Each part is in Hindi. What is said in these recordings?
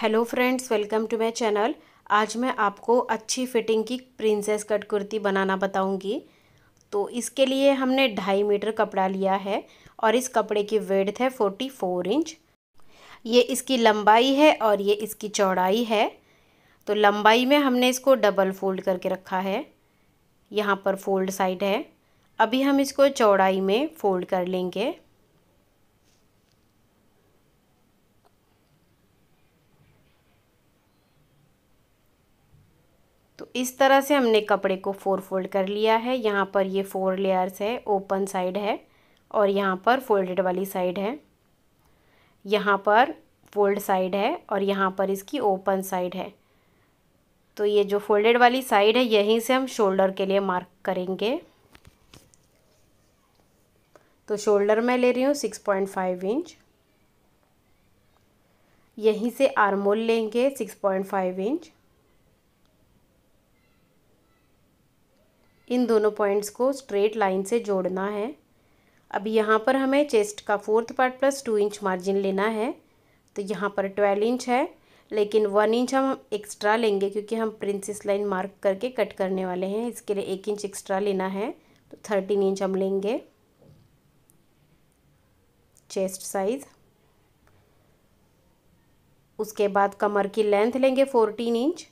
hello friends welcome to my channel आज मैं आपको अच्छी फिटिंग की प्रिंसेस कट कुर्ती बनाना बताऊंगी तो इसके लिए हमने ढाई मीटर कपड़ा लिया है और इस कपड़े की वेड़ है फोर्टी फोर इंच ये इसकी लंबाई है और ये इसकी चौड़ाई है तो लंबाई में हमने इसको डबल फोल्ड करके रखा है यहाँ पर फोल्ड साइड है अभी हम इसको चौड़ाई में फोल्ड कर लेंगे तो इस तरह से हमने कपड़े को फोर फोल्ड कर लिया है यहाँ पर ये फोर लेयर्स है ओपन साइड है और यहाँ पर फोल्डेड वाली साइड है यहाँ पर फोल्ड साइड है और यहाँ पर इसकी ओपन साइड है तो ये जो फोल्डेड वाली साइड है यहीं से हम शोल्डर के लिए मार्क करेंगे तो शोल्डर मैं ले रही हूँ सिक्स पॉइंट फाइव इंच यहीं से आर्मोल लेंगे सिक्स पॉइंट फाइव इंच इन दोनों पॉइंट्स को स्ट्रेट लाइन से जोड़ना है अब यहाँ पर हमें चेस्ट का fourth part plus two inch margin लेना है तो यहाँ पर ट्वेल्व इंच है लेकिन वन इंच हम एक्स्ट्रा लेंगे क्योंकि हम प्रिंसेस लाइन मार्क करके कट करने वाले हैं इसके लिए एक इंच एक्स्ट्रा लेना है तो थर्टीन इंच हम लेंगे चेस्ट साइज़ उसके बाद कमर की लेंथ लेंगे फोर्टीन इंच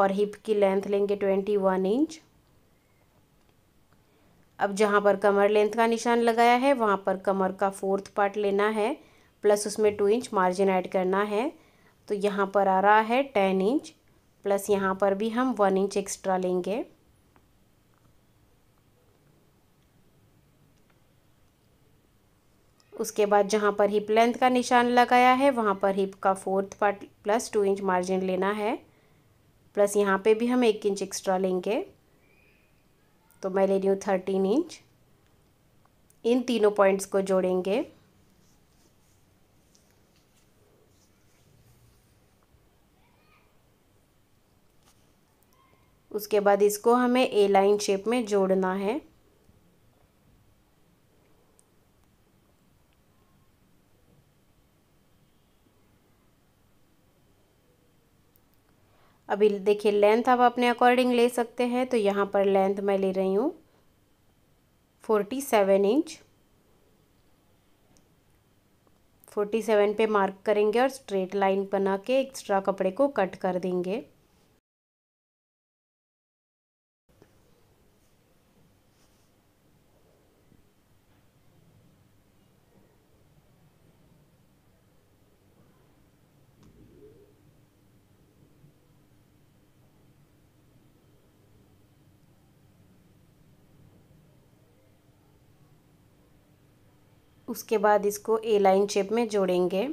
और हिप की लेंथ लेंगे ट्वेंटी वन इंच अब जहाँ पर कमर लेंथ का निशान लगाया है वहाँ पर कमर का फोर्थ पार्ट लेना है प्लस उसमें टू इंच मार्जिन ऐड करना है तो यहाँ पर आ रहा है टेन इंच प्लस यहाँ पर भी हम वन इंच एक्स्ट्रा लेंगे उसके बाद जहाँ पर हिप लेंथ का निशान लगाया है वहाँ पर हिप का fourth part plus two inch margin लेना है प्लस यहाँ पे भी हम एक इंच एक्स्ट्रा लेंगे तो मैं ले रही हूँ थर्टीन इंच इन तीनों पॉइंट्स को जोड़ेंगे उसके बाद इसको हमें ए लाइन शेप में जोड़ना है अभी देखिए लेंथ आप अपने अकॉर्डिंग ले सकते हैं तो यहाँ पर लेंथ मैं ले रही हूँ forty seven inch forty seven पे मार्क करेंगे और स्ट्रेट लाइन बना के एक्स्ट्रा कपड़े को कट कर देंगे उसके बाद इसको ए लाइन शेप में जोड़ेंगे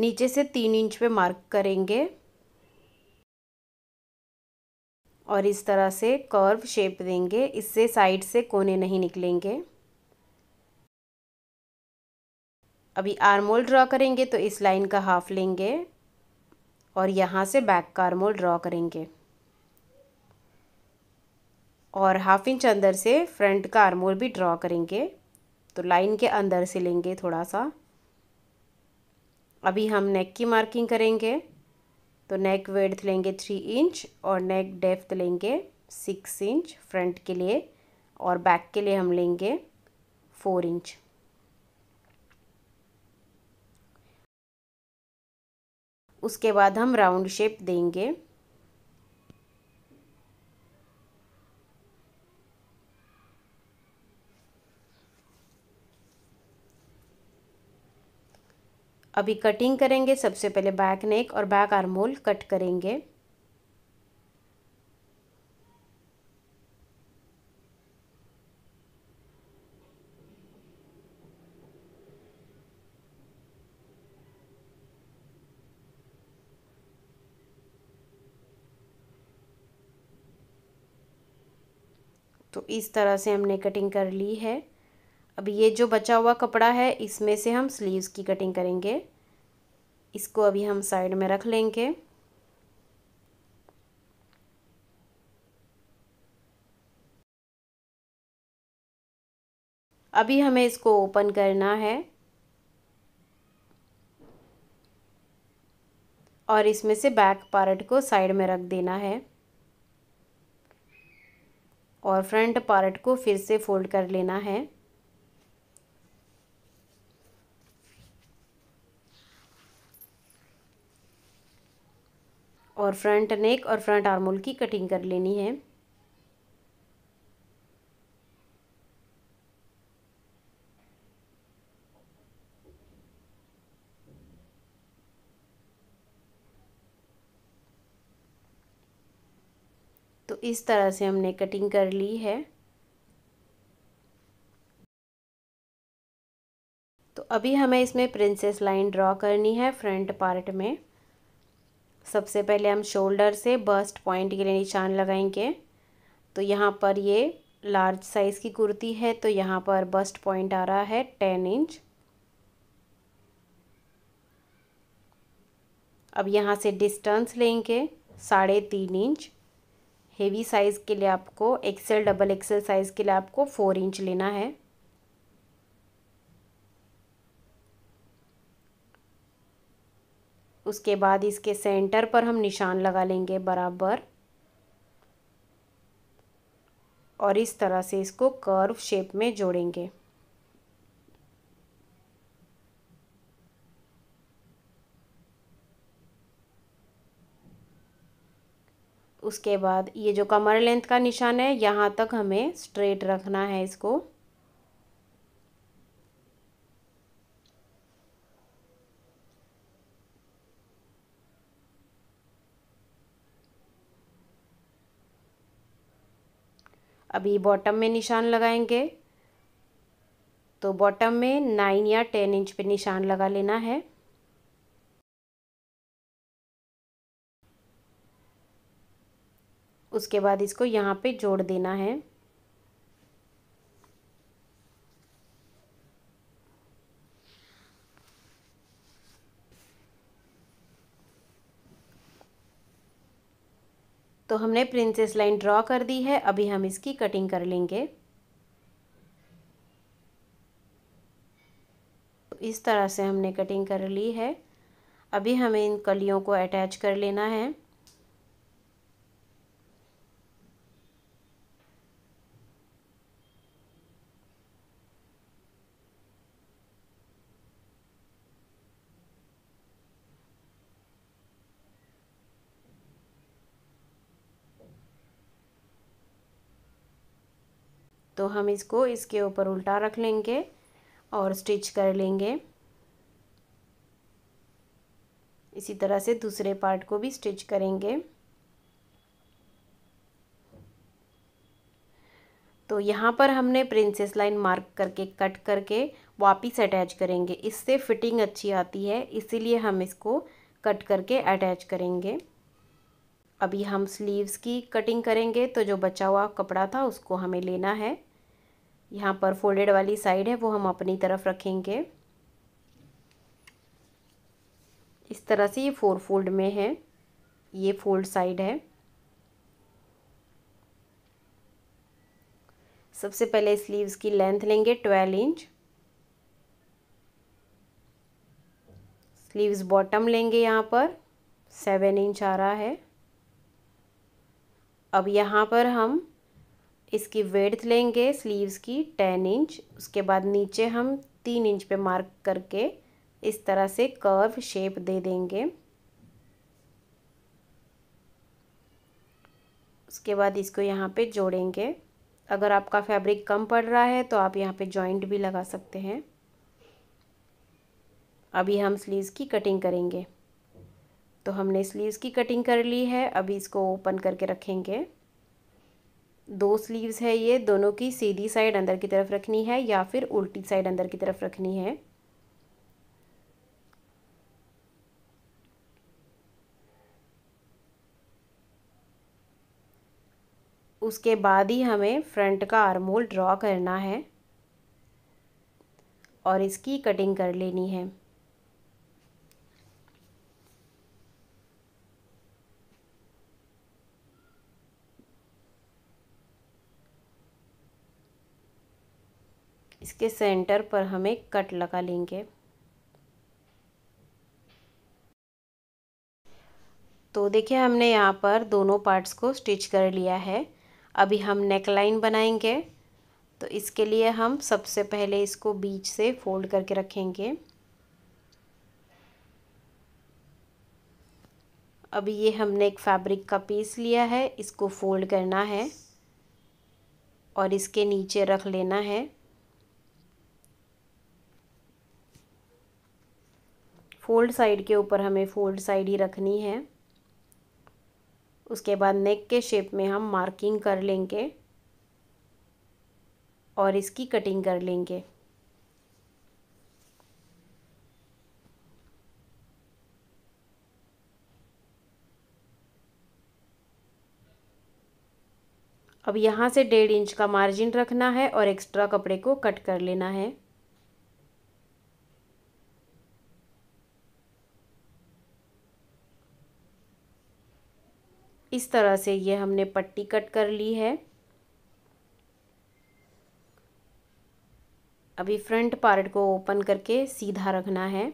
नीचे से तीन इंच पे मार्क करेंगे और इस तरह से कर्व शेप देंगे इससे साइड से कोने नहीं निकलेंगे अभी आर्मोल ड्रॉ करेंगे तो इस लाइन का हाफ लेंगे और यहाँ से बैक कारमोल ड्रॉ करेंगे और हाफ इंच अंदर से फ्रंट का आरमोल भी ड्रॉ करेंगे तो लाइन के अंदर से लेंगे थोड़ा सा अभी हम नेक की मार्किंग करेंगे तो नेक वेड्थ लेंगे थ्री इंच और नेक डेफ्थ लेंगे सिक्स इंच फ्रंट के लिए और बैक के लिए हम लेंगे फोर इंच उसके बाद हम राउंड शेप देंगे अभी कटिंग करेंगे सबसे पहले बैक नेक और बैक आर्मोल कट करेंगे तो इस तरह से हमने कटिंग कर ली है अब ये जो बचा हुआ कपड़ा है इसमें से हम स्लीव्स की कटिंग करेंगे इसको अभी हम साइड में रख लेंगे अभी हमें इसको ओपन करना है और इसमें से बैक पार्ट को साइड में रख देना है और फ्रंट पार्ट को फिर से फोल्ड कर लेना है और फ्रंट नेक और फ्रंट आर्मोल की कटिंग कर लेनी है इस तरह से हमने कटिंग कर ली है तो अभी हमें इसमें प्रिंसेस लाइन ड्रॉ करनी है फ्रंट पार्ट में सबसे पहले हम शोल्डर से बस्ट पॉइंट के लिए निशान लगाएंगे तो यहाँ पर ये लार्ज साइज़ की कुर्ती है तो यहाँ पर बस्ट पॉइंट आ रहा है टेन इंच अब यहाँ से डिस्टेंस लेंगे साढ़े तीन इंच हेवी साइज़ के लिए आपको एक्सेल डबल एक्सेल साइज़ के लिए आपको फोर इंच लेना है उसके बाद इसके सेंटर पर हम निशान लगा लेंगे बराबर और इस तरह से इसको कर्व शेप में जोड़ेंगे उसके बाद ये जो कमर लेंथ का निशान है यहाँ तक हमें स्ट्रेट रखना है इसको अभी बॉटम में निशान लगाएंगे तो बॉटम में नाइन या टेन इंच पे निशान लगा लेना है उसके बाद इसको यहाँ पे जोड़ देना है तो हमने प्रिंसेस लाइन ड्रॉ कर दी है अभी हम इसकी कटिंग कर लेंगे इस तरह से हमने कटिंग कर ली है अभी हमें इन कलियों को अटैच कर लेना है तो हम इसको इसके ऊपर उल्टा रख लेंगे और स्टिच कर लेंगे इसी तरह से दूसरे पार्ट को भी स्टिच करेंगे तो यहाँ पर हमने प्रिंसेस लाइन मार्क करके कट करके वापिस अटैच करेंगे इससे फिटिंग अच्छी आती है इसीलिए हम इसको कट करके अटैच करेंगे अभी हम स्लीव्स की कटिंग करेंगे तो जो बचा हुआ कपड़ा था उसको हमें लेना है यहाँ पर फोल्डेड वाली साइड है वो हम अपनी तरफ रखेंगे इस तरह से ये फोर फोल्ड में है ये फोल्ड साइड है सबसे पहले स्लीव्स की लेंथ लेंगे ट्वेल्व इंच स्लीव्स बॉटम लेंगे यहाँ पर सेवन इंच आ रहा है अब यहाँ पर हम इसकी वेड्थ लेंगे स्लीव्स की टेन इंच उसके बाद नीचे हम तीन इंच पे मार्क करके इस तरह से कर्व शेप दे देंगे उसके बाद इसको यहाँ पे जोड़ेंगे अगर आपका फैब्रिक कम पड़ रहा है तो आप यहाँ पे जॉइंट भी लगा सकते हैं अभी हम स्लीव्स की कटिंग करेंगे तो हमने स्लीव्स की कटिंग कर ली है अभी इसको ओपन करके रखेंगे दो स्लीव्स है ये दोनों की सीधी साइड अंदर की तरफ रखनी है या फिर उल्टी साइड अंदर की तरफ रखनी है उसके बाद ही हमें फ्रंट का आर्मोल ड्रॉ करना है और इसकी कटिंग कर लेनी है इसके सेंटर पर हम एक कट लगा लेंगे तो देखिए हमने यहाँ पर दोनों पार्ट्स को स्टिच कर लिया है अभी हम नेक लाइन बनाएंगे तो इसके लिए हम सबसे पहले इसको बीच से फोल्ड करके रखेंगे अभी ये हमने एक फैब्रिक का पीस लिया है इसको फोल्ड करना है और इसके नीचे रख लेना है फोल्ड साइड के ऊपर हमें फोल्ड साइड ही रखनी है उसके बाद नेक के शेप में हम मार्किंग कर लेंगे और इसकी कटिंग कर लेंगे अब यहाँ से डेढ़ इंच का मार्जिन रखना है और एक्स्ट्रा कपड़े को कट कर लेना है इस तरह से ये हमने पट्टी कट कर ली है अभी फ्रंट पार्ट को ओपन करके सीधा रखना है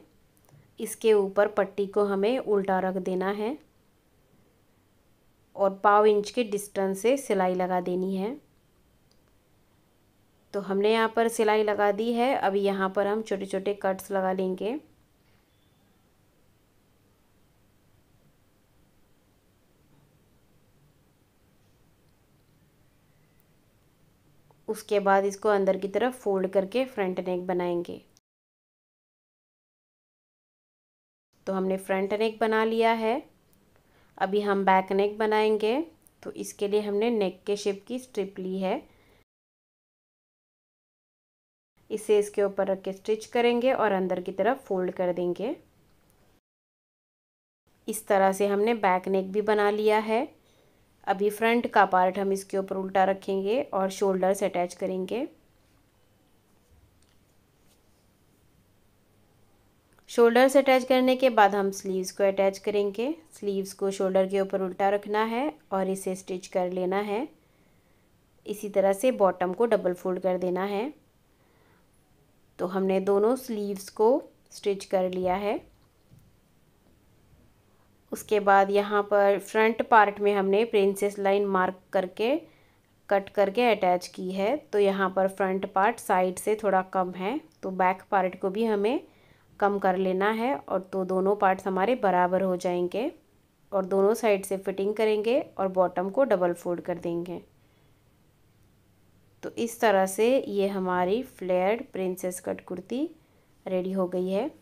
इसके ऊपर पट्टी को हमें उल्टा रख देना है और पाव इंच के डिस्टेंस से सिलाई लगा देनी है तो हमने यहाँ पर सिलाई लगा दी है अभी यहाँ पर हम छोटे छोटे कट्स लगा लेंगे उसके बाद इसको अंदर की तरफ फोल्ड करके फ्रंट नेक बनाएंगे तो हमने फ्रंट नेक बना लिया है अभी हम बैक नेक बनाएंगे तो इसके लिए हमने नेक के शेप की स्ट्रिप ली है इसे इसके ऊपर रख के स्टिच करेंगे और अंदर की तरफ फोल्ड कर देंगे इस तरह से हमने बैक नेक भी बना लिया है अभी फ्रंट का पार्ट हम इसके ऊपर उल्टा रखेंगे और शोल्डर्स अटैच करेंगे शोल्डर्स अटैच करने के बाद हम स्लीव्स को अटैच करेंगे स्लीव्स को शोल्डर के ऊपर उल्टा रखना है और इसे स्टिच कर लेना है इसी तरह से बॉटम को डबल फोल्ड कर देना है तो हमने दोनों स्लीव्स को स्टिच कर लिया है उसके बाद यहाँ पर फ्रंट पार्ट में हमने प्रिंसेस लाइन मार्क करके कट करके अटैच की है तो यहाँ पर फ्रंट पार्ट साइड से थोड़ा कम है तो बैक पार्ट को भी हमें कम कर लेना है और तो दोनों पार्ट्स हमारे बराबर हो जाएंगे और दोनों साइड से फिटिंग करेंगे और बॉटम को डबल फोल्ड कर देंगे तो इस तरह से ये हमारी flared princess cut kurti ready हो गई है